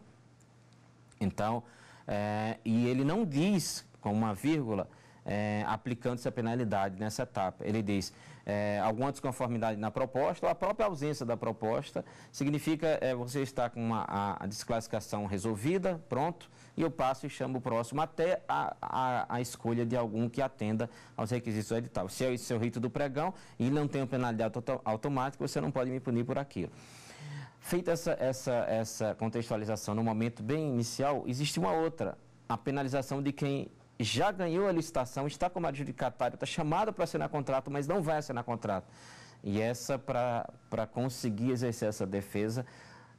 Então, é, e ele não diz, com uma vírgula, é, aplicando-se a penalidade nessa etapa. Ele diz: é, alguma desconformidade na proposta ou a própria ausência da proposta, significa é, você está com uma, a, a, desclassificação resolvida, pronto, e eu passo e chamo o próximo até a, a, a escolha de algum que atenda aos requisitos do edital. Se é o seu rito do pregão e não tem uma penalidade automática, você não pode me punir por aquilo. Feita essa, essa, essa contextualização no momento bem inicial, existe uma outra, a penalização de quem já ganhou a licitação, está como adjudicatário, está chamado para assinar contrato, mas não vai assinar contrato. E essa, para conseguir exercer essa defesa,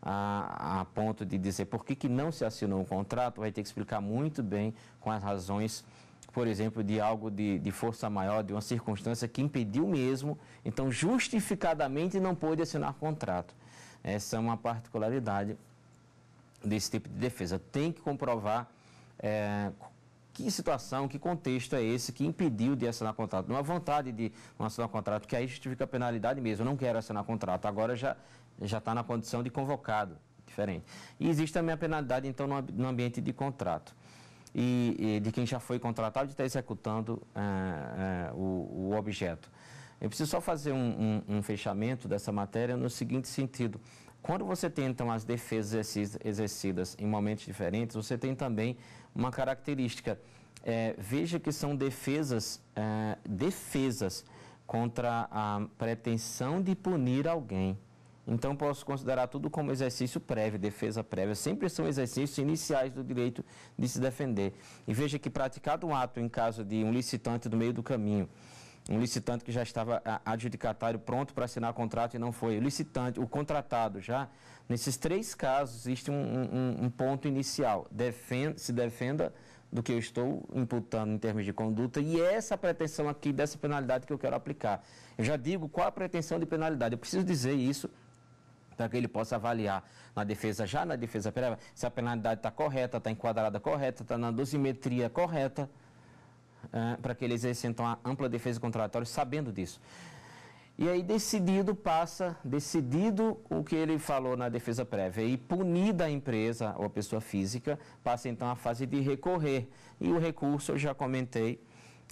a, a, ponto de dizer por que, que não se assinou o contrato, vai ter que explicar muito bem com as razões, por exemplo, de algo de, de força maior, de uma circunstância que impediu mesmo, então justificadamente não pôde assinar contrato. Essa é uma particularidade desse tipo de defesa. Tem que comprovar é, que situação, que contexto é esse que impediu de assinar contrato? Não há vontade de não assinar contrato, que aí justifica a penalidade mesmo. Eu não quero assinar contrato, agora já está na condição de convocado, diferente. E existe também a penalidade, então, no, no ambiente de contrato. E, e, de quem já foi contratado de estar tá executando é, é, o, o, objeto. Eu preciso só fazer um, um, um fechamento dessa matéria no seguinte sentido. Quando você tem, então, as defesas exercidas em momentos diferentes, você tem também uma característica. É, veja que são defesas, é, defesas contra a pretensão de punir alguém. Então, posso considerar tudo como exercício prévio, defesa prévia. Sempre são exercícios iniciais do direito de se defender. E veja que praticado um ato em caso de um licitante do meio do caminho um licitante que já estava ah, adjudicatário pronto para assinar contrato e não foi. O licitante, o contratado já, nesses três casos, existe um, um, um ponto inicial. Defenda, se defenda do que eu estou imputando em termos de conduta e é essa pretensão aqui dessa penalidade que eu quero aplicar. Eu já digo qual a pretensão de penalidade. Eu preciso dizer isso para que ele possa avaliar na defesa, já na defesa prévia, se a penalidade está correta, está enquadrada correta, está na dosimetria correta uh, para que eles exerça uma então, a ampla defesa contratória, sabendo disso. E aí decidido passa, decidido o que ele falou na defesa prévia e punida a empresa ou a pessoa física, passa então a fase de recorrer. E o recurso eu já comentei,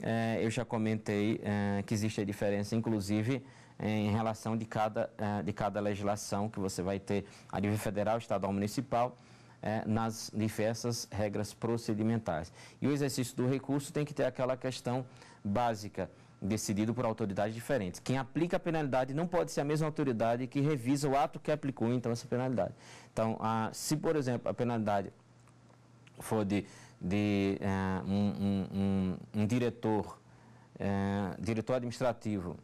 eh, eu já comentei eh, que existe a diferença, inclusive em relação de cada, eh, de cada legislação que você vai ter a nível federal, estadual, municipal é, nas diversas regras procedimentais. E o exercício do recurso tem que ter aquela questão básica, decidido por autoridades diferentes. Quem aplica a penalidade não pode ser a mesma autoridade que revisa o ato que aplicou, então, essa penalidade. Então, a, se, por exemplo, a penalidade for de, de é, um, um, um, um, diretor, é, diretor administrativo,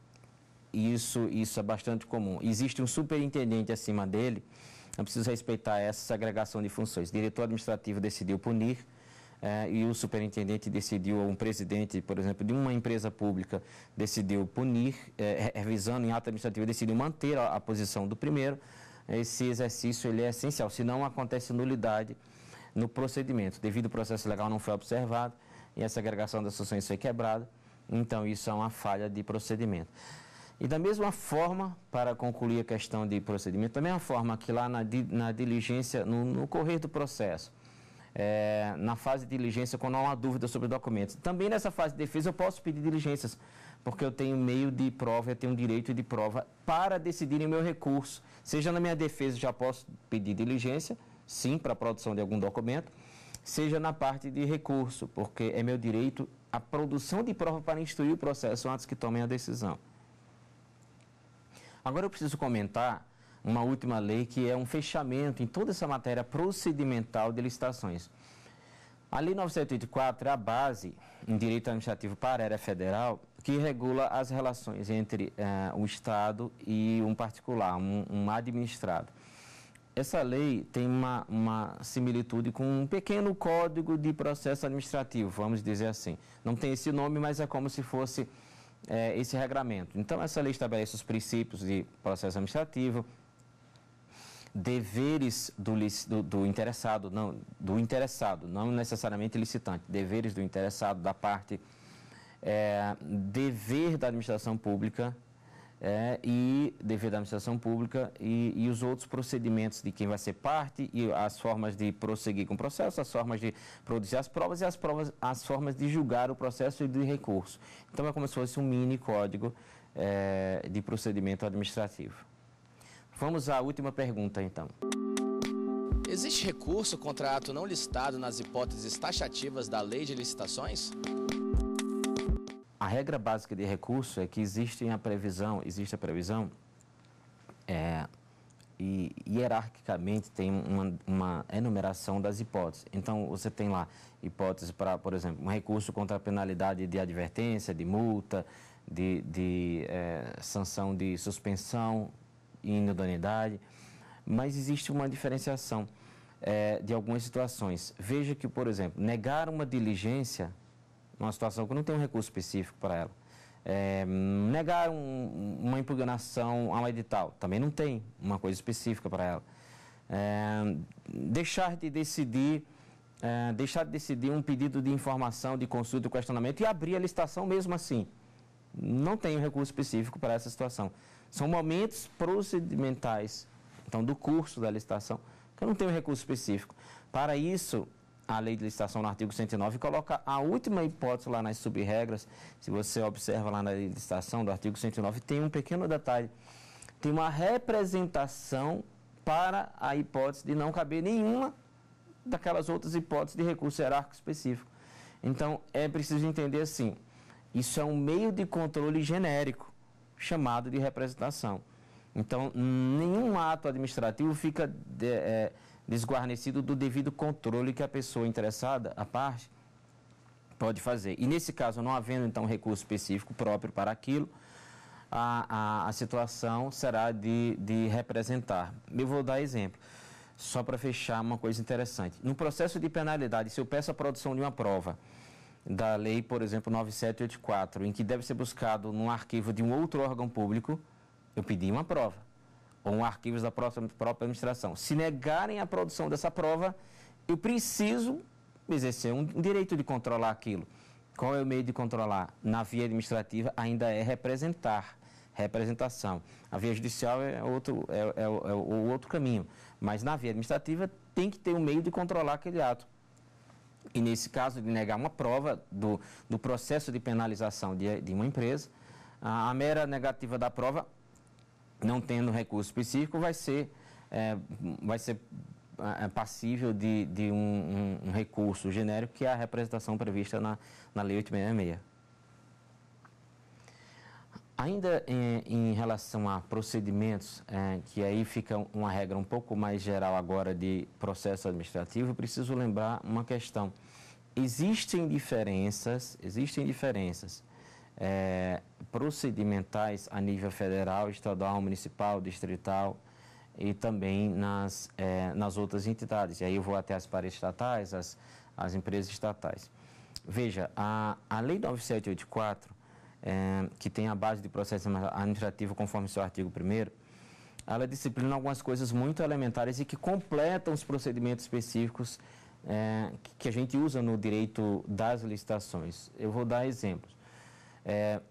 isso, isso é bastante comum. Existe um superintendente acima dele, então, precisa respeitar essa segregação de funções. O diretor administrativo decidiu punir, eh, e o superintendente decidiu, ou um presidente, por exemplo, de uma empresa pública, decidiu punir, eh, revisando em ato administrativo, decidiu manter a, a, posição do primeiro. Esse exercício ele é essencial, senão acontece nulidade no procedimento. Devido ao processo legal não foi observado e essa agregação das funções foi quebrada, então isso é uma falha de procedimento. E da mesma forma, para concluir a questão de procedimento, da mesma forma que lá na, na diligência, no, no correr do processo, é, na fase de diligência, quando há uma dúvida sobre documentos, também nessa fase de defesa eu posso pedir diligências, porque eu tenho meio de prova, eu tenho direito de prova para decidir o meu recurso. Seja na minha defesa, já posso pedir diligência, sim, para a produção de algum documento, seja na parte de recurso, porque é meu direito a produção de prova para instruir o processo antes que tomem a decisão. Agora eu preciso comentar uma última lei que é um fechamento em toda essa matéria procedimental de licitações. A Lei 984 é a base em direito administrativo para a área federal que regula as relações entre eh, o Estado e um particular, um, um administrado. Essa lei tem uma, uma, similitude com um pequeno código de processo administrativo, vamos dizer assim. Não tem esse nome, mas é como se fosse é, esse regramento. Então, essa lei estabelece os princípios de processo administrativo, deveres do, do, do, interessado, não, do interessado, não necessariamente licitante, deveres do interessado da parte, é, dever da administração pública é, e devido à administração pública e, e, os outros procedimentos de quem vai ser parte e as formas de prosseguir com o processo, as formas de produzir as provas e as provas, as formas de julgar o processo e de recurso. Então é como se fosse um mini código é, de procedimento administrativo. Vamos à última pergunta então. Existe recurso contra ato não listado nas hipóteses taxativas da Lei de Licitações? A regra básica de recurso é que existe a previsão, existe a previsão é, e hierarquicamente tem uma, uma, enumeração das hipóteses. Então, você tem lá hipótese para, por exemplo, um recurso contra a penalidade de advertência, de multa, de, de é, sanção de suspensão e inidoneidade, mas existe uma diferenciação é, de algumas situações. Veja que, por exemplo, negar uma diligência numa situação que não tem um recurso específico para ela. É, negar um, uma impugnação a um edital, também não tem uma coisa específica para ela. É, deixar de decidir é, deixar de decidir um pedido de informação, de consulta, de questionamento e abrir a licitação mesmo assim. Não tem um recurso específico para essa situação. São momentos procedimentais, então, do curso da licitação, que não tem um recurso específico. Para isso, a lei de licitação no artigo 109 coloca a última hipótese lá nas subregras. Se você observa lá na lei de licitação do artigo 109, tem um pequeno detalhe. Tem uma representação para a hipótese de não caber nenhuma daquelas outras hipóteses de recurso hierárquico específico. Então, é preciso entender assim, isso é um meio de controle genérico, chamado de representação. Então, nenhum ato administrativo fica... De, é, desguarnecido do devido controle que a pessoa interessada, a parte, pode fazer. E nesse caso, não havendo então recurso específico próprio para aquilo, a, a, a situação será de, de representar. Eu vou dar exemplo, só para fechar uma coisa interessante. No processo de penalidade, se eu peço a produção de uma prova da lei, por exemplo, 9784, em que deve ser buscado num arquivo de um outro órgão público, eu pedi uma prova ou arquivos da própria, própria administração, se negarem a produção dessa prova, eu preciso exercer um direito de controlar aquilo. Qual é o meio de controlar? Na via administrativa ainda é representar, representação. A via judicial é, outro, é, é, é o outro caminho, mas na via administrativa tem que ter um meio de controlar aquele ato. E nesse caso de negar uma prova do, do processo de penalização de, de uma empresa, a, a mera negativa da prova não tendo recurso específico, vai ser, é, vai ser é, é, passível de, de um, um, um, recurso genérico, que é a representação prevista na, na Lei 866. Ainda em, em relação a procedimentos, é, que aí fica uma regra um pouco mais geral agora de processo administrativo, preciso lembrar uma questão. Existem diferenças, existem diferenças é, procedimentais a nível federal, estadual, municipal, distrital e também nas, é, nas outras entidades. E aí eu vou até as paredes estatais, as, as empresas estatais. Veja, a, a Lei 9784, é, que tem a base de processo administrativo conforme seu artigo 1 ela disciplina algumas coisas muito elementares e que completam os procedimentos específicos é, que a gente usa no direito das licitações. Eu vou dar exemplos. É,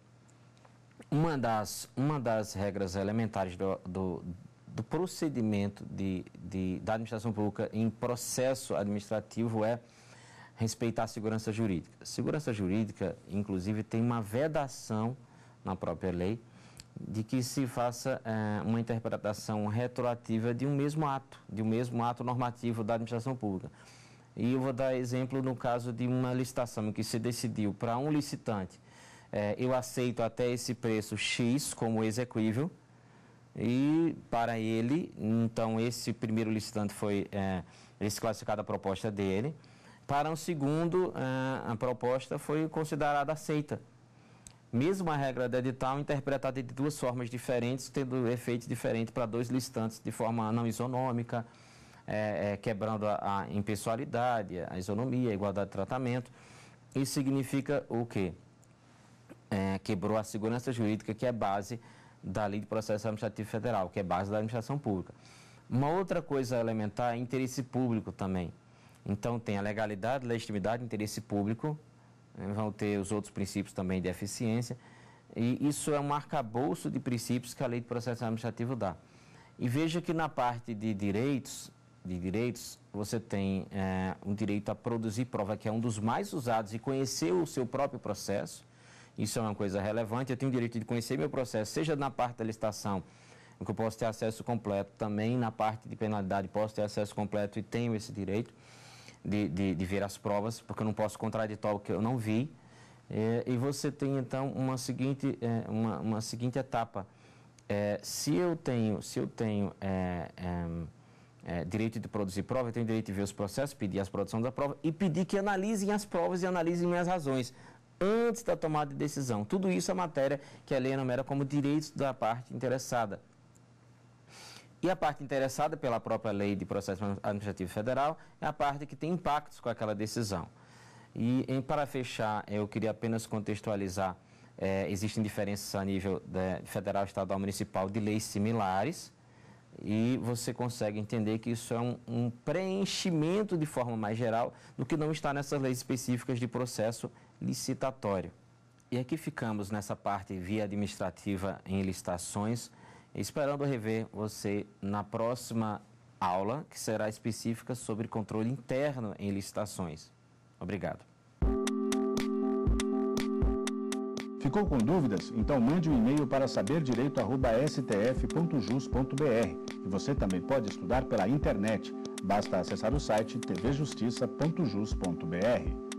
uma, das, uma das regras elementares do, do, do procedimento de, de, da administração pública em processo administrativo é respeitar a segurança jurídica. Segurança jurídica, inclusive, tem uma vedação na própria lei de que se faça é, uma interpretação retroativa de um mesmo ato, de um mesmo ato normativo da administração pública. E eu vou dar exemplo no caso de uma licitação que se decidiu para um licitante é, eu aceito até esse preço X como exequível, e para ele, então esse primeiro licitante foi é, a proposta dele. Para um segundo, é, a proposta foi considerada aceita. Mesmo a regra do edital interpretada de duas formas diferentes, tendo efeitos diferentes para dois listantes de forma não isonômica, é, é, quebrando a, a impessoalidade, a isonomia, a igualdade de tratamento. Isso significa o quê? é, quebrou a segurança jurídica, que é base da Lei de Processo Administrativo Federal, que é base da administração pública. Uma outra coisa elementar é interesse público também. Então, tem a legalidade, legitimidade, interesse público, né? vão ter os outros princípios também de eficiência, e isso é um arcabouço de princípios que a Lei de Processo Administrativo dá. E veja que na parte de direitos, de direitos, você tem é, um direito a produzir prova, que é um dos mais usados, e conhecer o seu próprio processo, isso é uma coisa relevante. Eu tenho o direito de conhecer meu processo, seja na parte da licitação, que eu posso ter acesso completo, também na parte de penalidade posso ter acesso completo e tenho esse direito de, de, de ver as provas, porque eu não posso contraditar o que eu não vi. É, e você tem então uma seguinte, é, uma, uma, seguinte etapa. É, se eu tenho, se eu tenho é, é, é, direito de produzir prova, eu tenho direito de ver os processos, pedir as produções da prova e pedir que analisem as provas e analisem minhas razões antes da tomada de decisão. Tudo isso é matéria que a lei enumera como direitos da parte interessada. E a parte interessada pela própria lei de processo administrativo federal é a parte que tem impactos com aquela decisão. E em, para fechar, eu queria apenas contextualizar, é, existem diferenças a nível de, né, federal, estadual, municipal de leis similares e você consegue entender que isso é um, um preenchimento de forma mais geral do que não está nessas leis específicas de processo licitatório. E aqui ficamos nessa parte via administrativa em licitações, esperando rever você na próxima aula, que será específica sobre controle interno em licitações. Obrigado. Ficou com dúvidas? Então mande um e-mail para saberdireito.stf.jus.br. E você também pode estudar pela internet. Basta acessar o site tvjustiça.jus.br.